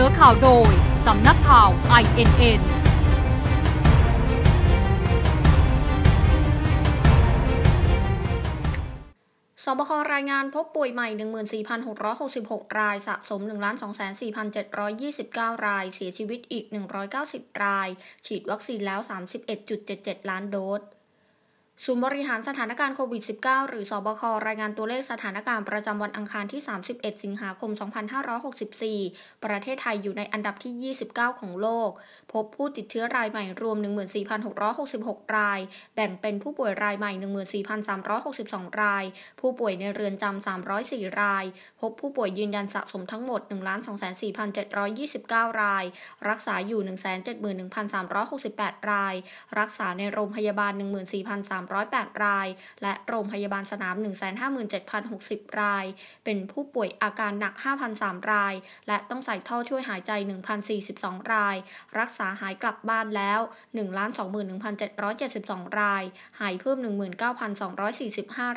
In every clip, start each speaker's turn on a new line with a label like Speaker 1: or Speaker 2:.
Speaker 1: นอข่าวโดย สำนักข่าว INN สบครายงานพบป่วยใหม่ 14,666 ราย สะสม 1,24,729 ราย เสียชีวิตอีก 190 ราย ฉีดวัคซีนแล้ว 31.77 ล้านโดสศูนย์บริหารสถานการณ์โควิด -19 หรือสอบครายงานตัวเลขสถานการณ์ประจำวันอังคารที่ 31 สิงหาคม 2564 ประเทศไทยอยู่ในอันดับที่ 29 ของโลก พบผู้ติดเชื้อรายใหม่รวม 14,666 ราย แบ่งเป็นผู้ป่วยรายใหม่ 14,362 ราย ผู้ป่วยในเรือนจำ 304 ราย พบผู้ป่วยยืนยันสะสมทั้งหมด 1 2 4 7 2 9 ราย รักษาอยู่ 171,368 ราย รักษาในโรงพยาบาล 14,300 308ราย และโรงพยาบาลสนาม 157,060 ราย เป็นผู้ป่วยอาการหนัก 5,003 ราย และต้องใส่ท่อช่วยหายใจ 1,042 ราย รักษาหายกลับบ้านแล้ว 1,21,772 ราย หายเพิ่ม 19,245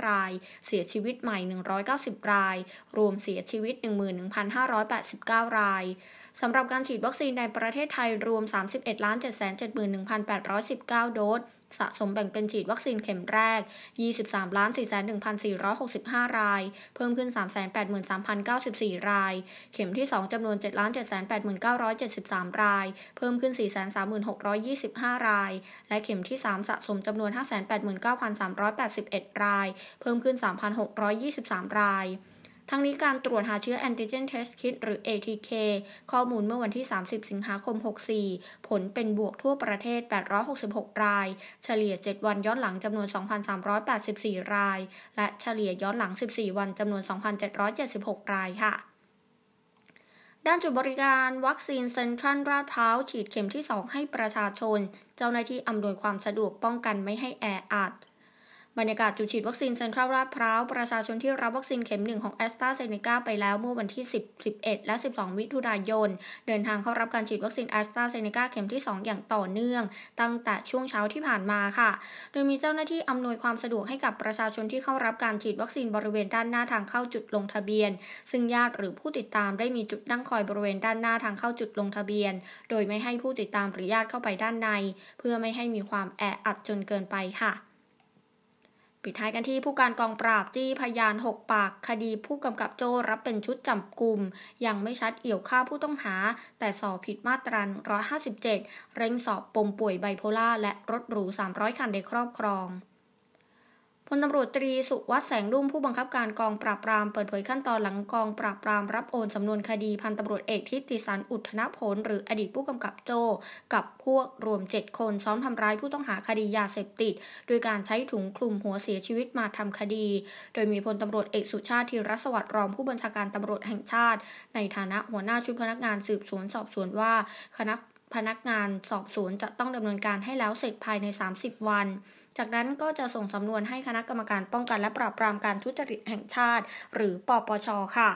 Speaker 1: ราย เสียชีวิตใหม่ 190 ราย รวมเสียชีวิต 11,589 ราย สำหรับการฉีดวัคซีนในประเทศไทยรวม 31,771,819 โดสสะสมแบ่งเป็นฉีดวัคซีนเข็มแรก 23ล้าน41,465 ราย เพิ่มขึ้น 383,094 ราย เข็มที่ 2จำนวน7ล้าน789,73 ราย เพิ่มขึ้น 436,25 ราย และเข็มที่ 3 สะสมจำนวน 589,381 ราย เพิ่มขึ้น 3,623 รายทั้งนี้การตรวจหาเชื้อแอนติเจนเทสคิดหรือ ATK ข้อมูลเมื่อวันที่ 30 สิงหาคม 64 ผลเป็นบวกทั่วประเทศ 866 ราย เฉลี่ย 7 วันย้อนหลังจำนวน 2,384 ราย และเฉลี่ยย้อนหลัง 14 วันจำนวน 2,776 รายค่ะ ด้านจุดบริการวัคซีนเซ็นทรัลราดพร้าวฉีดเข็มที่ 2 ให้ประชาชน เจ้าหน้าที่อำนวยความสะดวกป้องกันไม่ให้แออัดบรรยากาศจุดฉีดวัคซีนเซ็นทรัลลาดพร้าวประชาชนที่รับวัคซีนเข็มหนึ่งของแอสตราเซเนกาไปแล้วเมื่อวันที่ 10 11 และ 12มิถุนายน เดินทางเข้ารับการฉีดวัคซีนแอสตราเซเนกาเข็มที่ 2 อย่างต่อเนื่อง ตั้งแต่ช่วงเช้าที่ผ่านมาค่ะ โดยมีเจ้าหน้าที่อำนวยความสะดวกให้กับประชาชนที่เข้ารับการฉีดวัคซีนบริเวณด้านหน้าทางเข้าจุดลงทะเบียน ซึ่งญาติหรือผู้ติดตามได้มีจุดนั่งคอยบริเวณด้านหน้าทางเข้าจุดลงทะเบียน โดยไม่ให้ผู้ติดตามหรือญาติเข้าไปด้านใน เพื่อไม่ให้มีความแออัดจนเกินไปค่ะปิดท้ายกันที่ผู้การกองปราบจี้พยาน6ปากคดีผู้กำกับโจรับเป็นชุดจับกลุ่ม ยังไม่ชัดเอี่ยวฆ่าผู้ต้องหา แต่สอบผิดมาตรา 157 เร่งสอบปมป่วยไบโพล่า และรถหรู 300 คันในครอบครองพลตำรวจตรีสุวัสด์แสงรุ่มผู้บังคับการกองปราบปราม เปิดเผยขั้นตอนหลังกองปราบปรามรับโอนสำนวนคดีพันตำรวจเอกทิติสันอุทธนผลหรืออดีตผู้กำกับโจกับพวกรวมเจดคนซ้อมทำร้ายผู้ต้องหาคดียาเสพติด โดยการใช้ถุงคลุมหัวเสียชีวิตมาทำคดี โดยมีพลตำรวจเอกสุชาติธีรสวัสดิ์รองผู้บัญชาการตำรวจแห่งชาติ ในฐานะหัวหน้าชุดพนักงานสืบสวนสอบสวนว่า คณะพนักงานสอบสวนจะต้องดำเนินการให้แล้วเสร็จภายใน 30 วันจากนั้นก็จะส่งสำนวนให้คณะกรรมการป้องกัน และปราบปรามการทุจริตแห่งชาติ หรือปปชค่ะ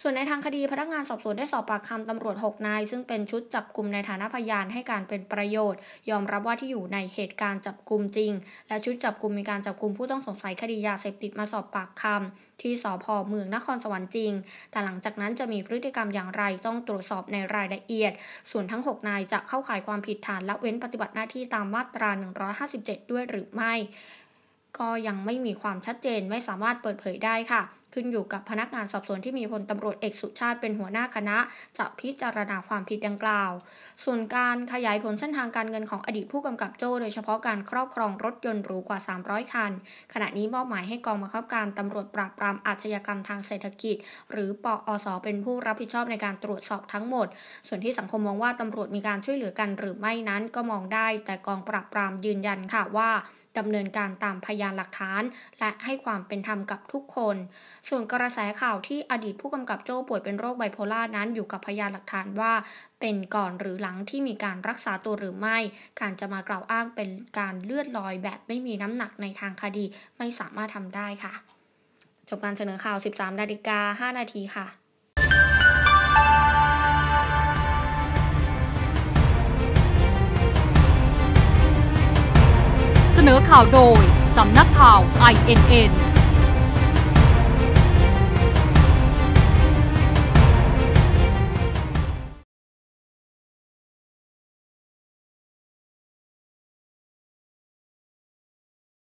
Speaker 1: ส่วนในทางคดีพนักงานสอบสวนได้สอบปากคำตำรวจ 6 นาย ซึ่งเป็นชุดจับกลุ่มในฐานะพยานให้การเป็นประโยชน์ ยอมรับว่าที่อยู่ในเหตุการณ์จับกลุ่มจริง และชุดจับกลุ่มมีการจับกลุ่มผู้ต้องสงสัยคดียาเสพติดมาสอบปากคำที่สพเมืองนครสวรรค์จริง แต่หลังจากนั้นจะมีพฤติกรรมอย่างไรต้องตรวจสอบในรายละเอียด ส่วนทั้ง 6 นายจะเข้าข่ายความผิดฐานละเว้นปฏิบัติหน้าที่ตามมาตรา 157 ด้วยหรือไม่ไม่ก็ยังไม่มีความชัดเจนไม่สามารถเปิดเผยได้ค่ะขึ้นอยู่กับพนักงานสอบสวนที่มีพลตำรวจเอกสุชาติเป็นหัวหน้าคณะ จะพิจารณาความผิดดังกล่าว ส่วนการขยายผลเส้นทางการเงินของอดีตผู้กำกับโจ้โดยเฉพาะการครอบครองรถยนต์หรูกว่า 300 คัน ขณะนี้มอบหมายให้กองบังคับการตำรวจปราบปรามอาชญากรรมทางเศรษฐกิจ หรือปอสเป็นผู้รับผิดชอบในการตรวจสอบทั้งหมด ส่วนที่สังคมมองว่าตำรวจมีการช่วยเหลือกันหรือไม่นั้นก็มองได้ แต่กองปราบปรามยืนยันค่ะว่าดำเนินการตามพยานหลักฐานและให้ความเป็นธรรมกับทุกคนส่วนกระแสข่าวที่อดีตผู้กำกับโจ้ป่วยเป็นโรคไบโพล่านั้นอยู่กับพยานหลักฐานว่าเป็นก่อนหรือหลังที่มีการรักษาตัวหรือไม่ การจะมากล่าวอ้างเป็นการเลือดลอยแบบไม่มีน้ำหนักในทางคดีไม่สามารถทำได้ค่ะ จบการเสนอข่าว 13 นาฬิกา 5 นาทีค่ะ เสนอข่าวโดยสำนักข่าว INN